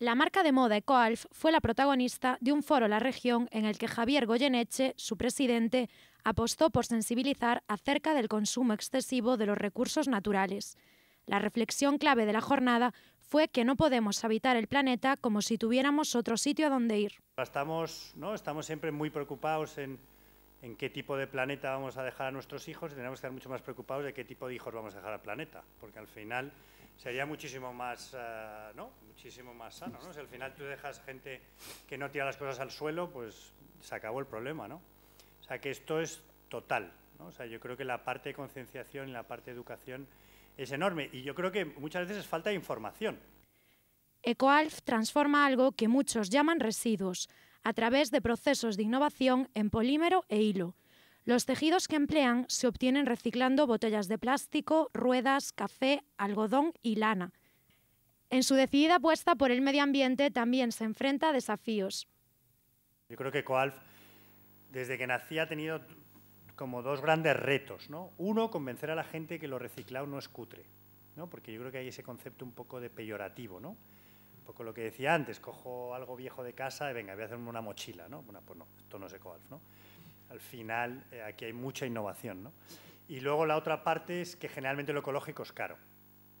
La marca de moda EcoAlf fue la protagonista de un foro en la región en el que Javier Goyeneche, su presidente, apostó por sensibilizar acerca del consumo excesivo de los recursos naturales. La reflexión clave de la jornada fue que no podemos habitar el planeta como si tuviéramos otro sitio a donde ir. Estamos, ¿no? Estamos siempre muy preocupados en, en qué tipo de planeta vamos a dejar a nuestros hijos y tenemos que estar mucho más preocupados de qué tipo de hijos vamos a dejar al planeta, porque al final sería muchísimo más, eh, ¿no? muchísimo más sano. ¿no? Si al final tú dejas gente que no tira las cosas al suelo, pues se acabó el problema. ¿no? O sea, que esto es total. ¿no? O sea, yo creo que la parte de concienciación y la parte de educación es enorme. Y yo creo que muchas veces es falta de información. EcoAlf transforma algo que muchos llaman residuos a través de procesos de innovación en polímero e hilo los tejidos que emplean se obtienen reciclando botellas de plástico, ruedas, café, algodón y lana. En su decidida apuesta por el medio ambiente también se enfrenta a desafíos. Yo creo que Coalf, desde que nací, ha tenido como dos grandes retos. ¿no? Uno, convencer a la gente que lo reciclado no es cutre, ¿no? porque yo creo que hay ese concepto un poco de peyorativo. ¿no? Un poco lo que decía antes, cojo algo viejo de casa y venga, voy a hacerme una mochila. ¿no? Bueno, pues no, esto no es Coalf. ¿no? al final eh, aquí hay mucha innovación. Y luego la otra parte es que generalmente lo ecológico es caro.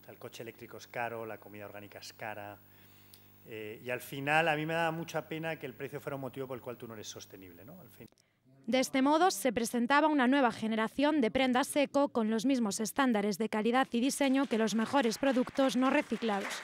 el coche eléctrico es caro, la comida orgánica es cara. Eh, y al final a mí me da mucha pena que el precio fuera un motivo por el cual tú no eres sostenible. Al fin. De este modo se presentaba una nueva generación de prendas seco con los mismos estándares de calidad y diseño que los mejores productos no reciclados.